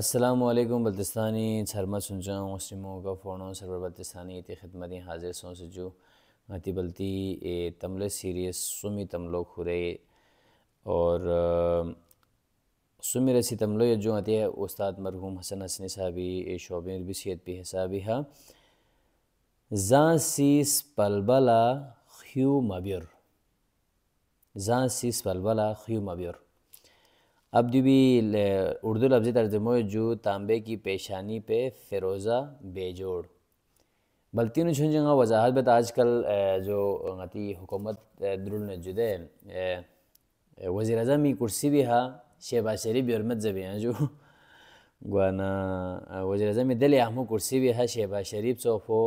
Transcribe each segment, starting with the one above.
السلام علیکم بلتستانی سرما سنجاؤں سمو کا فونوں سرور بلتستانی خدمت حاضر سے جو آتی بلتی اے تملے سیریس سمی تملو خورے اور سمی رسی تملو یے جو آتی ہے استاد مرحوم حسن حسنی صاحبی اے شعبی بی پی حسابی ہا زان سیس پلبلا خیو مبیر زان سیس پلبلا خیو مبیر अब दिबी उर्दू लफ्ज़ी तर्जमो जो तांबे की पेशानी पे फिरोज़ा बेजोड़ बल्तिन छुंजंगा वजाहत बत आजकल जो गती हुकूमत द्रुल जुदे वज़ी अजम ही कुर्सी भी हा शहबाज शरीफ हरमत जबे हैं जो गवाना वज़ी अजम दिल आहमो कुर्सी भी हा शहबाज शरीफ सोफो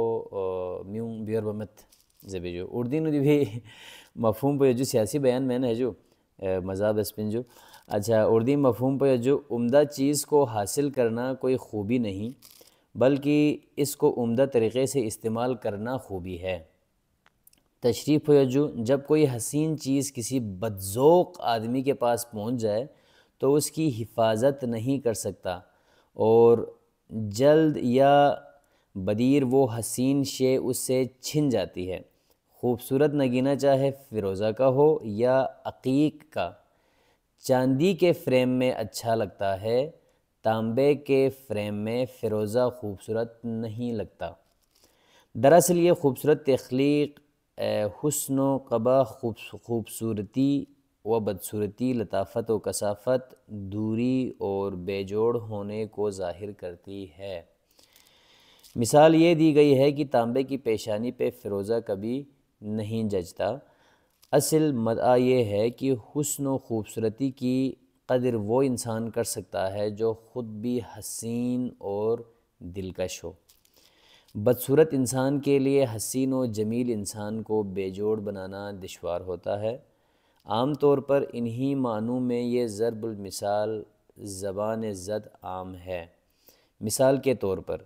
म्यूँ बियर बमत जबे जो उर्दू दिबी मफहम पे जो सियासी बयान मैंने है जो مذاب اسپنجو اچھا اردو مفہوم پر جو عمدہ چیز کو حاصل کرنا کوئی خوبی نہیں بلکہ اس کو عمدہ طریقے سے استعمال کرنا خوبی ہے تشریف جو جب کوئی حسین چیز کسی بدذوق آدمی کے پاس پہنچ جائے تو اس کی حفاظت نہیں کر سکتا اور جلد یا بدیر وہ حسین شے اس سے چھن جاتی ہے خوبصورت نگینہ چاہے فیروزہ کا ہو یا عقیق کا چاندی کے فریم میں اچھا لگتا ہے تانبے کے فریم میں فیروزہ خوبصورت نہیں لگتا دراصل یہ خوبصورت تخلیق حسن و قبا خوبصورتی و بدصورتی لطافت و کثافت دوری اور بے جوڑ ہونے کو ظاہر کرتی ہے مثال یہ دی گئی ہے کہ تانبے کی پیشانی پہ فیروزہ کبھی نہیں ججتا اصل مدعا یہ ہے کہ حسن و خوبصورتی کی قدر وہ انسان کر سکتا ہے جو خود بھی حسین اور دلکش ہو بدصورت انسان کے لیے حسین و جمیل انسان کو بے جوڑ بنانا دشوار ہوتا ہے عام طور پر انہی معنوں میں یہ ضرب المثال زبان زد عام ہے مثال کے طور پر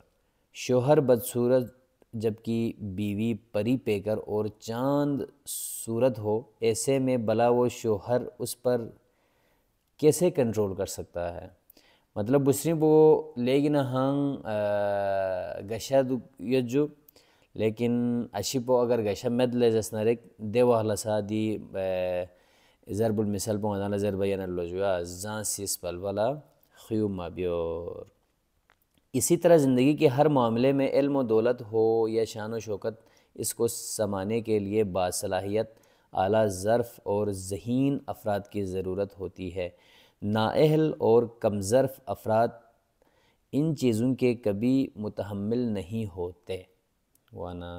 شوہر بدصورت جب بیوی پری پے کر اور چاند صورت ہو ایسے میں بلا وہ شوہر اس پر کیسے کنٹرول کر سکتا ہے مطلب بسری وہ لیکن ہاں گشد یجو لیکن اشپ اگر گشا مد لے لسنر ایک دی المثل وسادی ضرب المسل پن ضرباں مابیور اسی طرح زندگی کے ہر معاملے میں علم و دولت ہو یا شان و شوکت اس کو سمانے کے لیے باصلاحیت اعلیٰ ظرف اور ذہین افراد کی ضرورت ہوتی ہے نااہل اور کم ظرف افراد ان چیزوں کے کبھی متحمل نہیں ہوتے وانا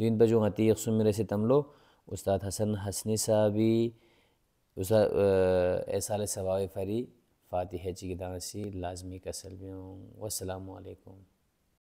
دین پر جو غتی یکسم میرے ستم لو استاد حسن حسنی صاحبی ثواب فری فاتحہ چی جی کے دانسی لازمی کا سلمی والسلام علیکم